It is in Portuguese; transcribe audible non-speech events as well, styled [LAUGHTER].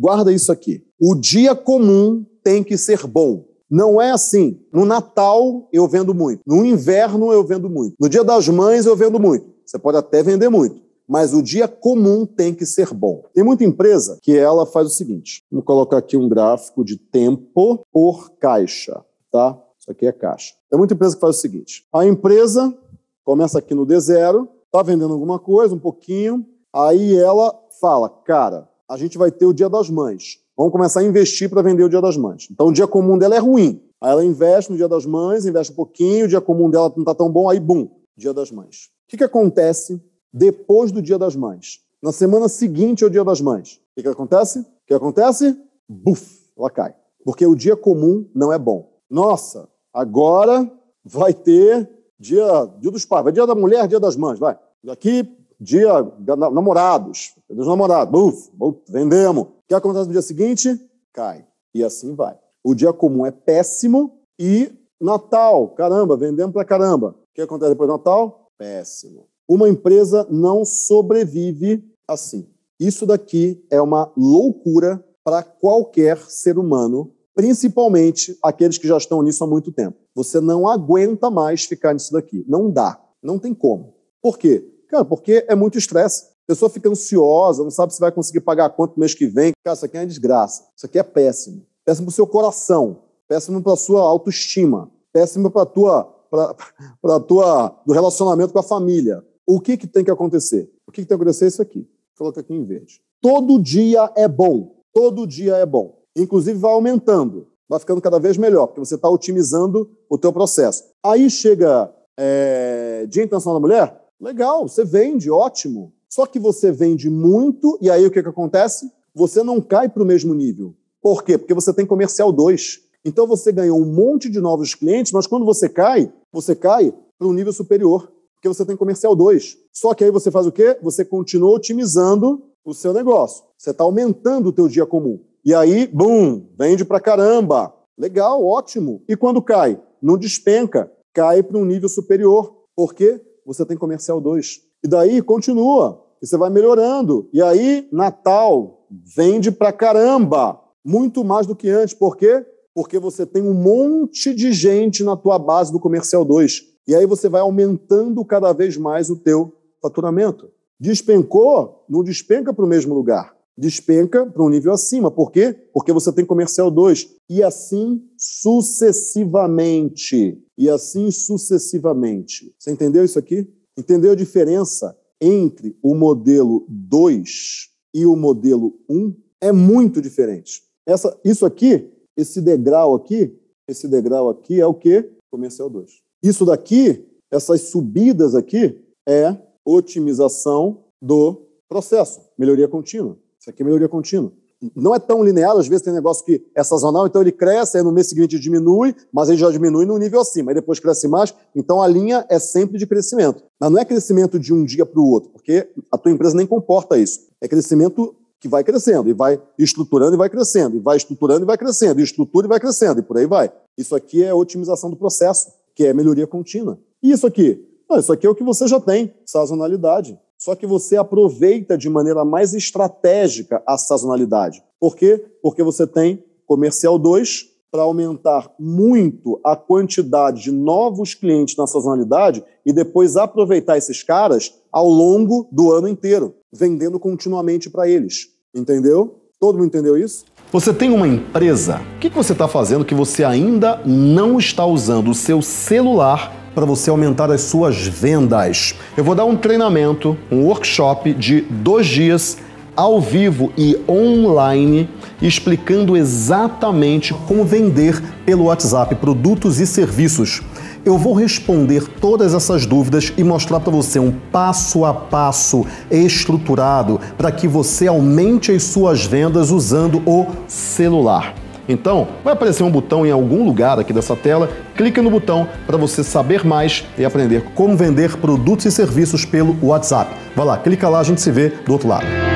Guarda isso aqui. O dia comum tem que ser bom. Não é assim. No Natal eu vendo muito. No inverno eu vendo muito. No Dia das Mães eu vendo muito. Você pode até vender muito. Mas o dia comum tem que ser bom. Tem muita empresa que ela faz o seguinte: vamos colocar aqui um gráfico de tempo por caixa, tá? Isso aqui é caixa. Tem muita empresa que faz o seguinte: a empresa começa aqui no D0, tá vendendo alguma coisa, um pouquinho, aí ela fala, cara, a gente vai ter o Dia das Mães. Vamos começar a investir para vender o Dia das Mães. Então, o dia comum dela é ruim. Aí ela investe no Dia das Mães, investe um pouquinho, o dia comum dela não está tão bom, aí, bum, Dia das Mães. O que, que acontece depois do Dia das Mães? Na semana seguinte ao Dia das Mães. O que, que acontece? O que acontece? Buf, ela cai. Porque o dia comum não é bom. Nossa, agora vai ter dia, dia dos pais, vai dia da mulher, dia das mães, vai. Daqui dia namorados, dos namorados, buf, buf, vendemos. O que acontece no dia seguinte? Cai. E assim vai. O dia comum é péssimo e Natal, caramba, vendemos pra caramba. O que acontece depois do Natal? Péssimo. Uma empresa não sobrevive assim. Isso daqui é uma loucura para qualquer ser humano, principalmente aqueles que já estão nisso há muito tempo. Você não aguenta mais ficar nisso daqui. Não dá. Não tem como. Por quê? Cara, porque é muito estresse. A pessoa fica ansiosa, não sabe se vai conseguir pagar a conta no mês que vem. Cara, isso aqui é uma desgraça. Isso aqui é péssimo. Péssimo para o seu coração, péssimo para a sua autoestima, péssimo para tua para [LAUGHS] a tua do relacionamento com a família. O que que tem que acontecer? O que, que tem que acontecer é isso aqui. Coloca aqui em verde. Todo dia é bom. Todo dia é bom. Inclusive vai aumentando, vai ficando cada vez melhor, porque você está otimizando o teu processo. Aí chega é, Dia Internacional da Mulher, Legal, você vende, ótimo. Só que você vende muito e aí o que, que acontece? Você não cai para o mesmo nível. Por quê? Porque você tem comercial 2. Então você ganhou um monte de novos clientes, mas quando você cai, você cai para um nível superior, porque você tem comercial 2. Só que aí você faz o quê? Você continua otimizando o seu negócio. Você está aumentando o teu dia comum. E aí, bum, vende para caramba. Legal, ótimo. E quando cai? Não despenca, cai para um nível superior. Por quê? você tem comercial 2. E daí continua, e você vai melhorando. E aí, Natal vende pra caramba, muito mais do que antes. Por quê? Porque você tem um monte de gente na tua base do comercial 2. E aí você vai aumentando cada vez mais o teu faturamento. Despencou, não despenca para o mesmo lugar despenca para um nível acima. Por quê? Porque você tem comercial 2. E assim sucessivamente. E assim sucessivamente. Você entendeu isso aqui? Entendeu a diferença entre o modelo 2 e o modelo 1? Um? É muito diferente. Essa, isso aqui, esse degrau aqui, esse degrau aqui é o que? Comercial 2. Isso daqui, essas subidas aqui, é otimização do processo, melhoria contínua. Isso aqui é melhoria contínua. Não é tão linear, às vezes tem negócio que é sazonal, então ele cresce, aí no mês seguinte diminui, mas ele já diminui no nível acima, aí depois cresce mais. Então a linha é sempre de crescimento. Mas não é crescimento de um dia para o outro, porque a tua empresa nem comporta isso. É crescimento que vai crescendo, e vai estruturando e vai crescendo, e vai estruturando e vai crescendo, e estrutura e vai crescendo, e por aí vai. Isso aqui é otimização do processo, que é melhoria contínua. E isso aqui? Não, isso aqui é o que você já tem, sazonalidade só que você aproveita de maneira mais estratégica a sazonalidade. Por quê? Porque você tem comercial 2 para aumentar muito a quantidade de novos clientes na sazonalidade e depois aproveitar esses caras ao longo do ano inteiro, vendendo continuamente para eles. Entendeu? Todo mundo entendeu isso? Você tem uma empresa? O que você está fazendo que você ainda não está usando o seu celular? para você aumentar as suas vendas. Eu vou dar um treinamento, um workshop de dois dias ao vivo e online, explicando exatamente como vender pelo WhatsApp produtos e serviços. Eu vou responder todas essas dúvidas e mostrar para você um passo a passo estruturado para que você aumente as suas vendas usando o celular. Então, vai aparecer um botão em algum lugar aqui dessa tela, clique no botão para você saber mais e aprender como vender produtos e serviços pelo WhatsApp. Vai lá, clica lá, a gente se vê do outro lado.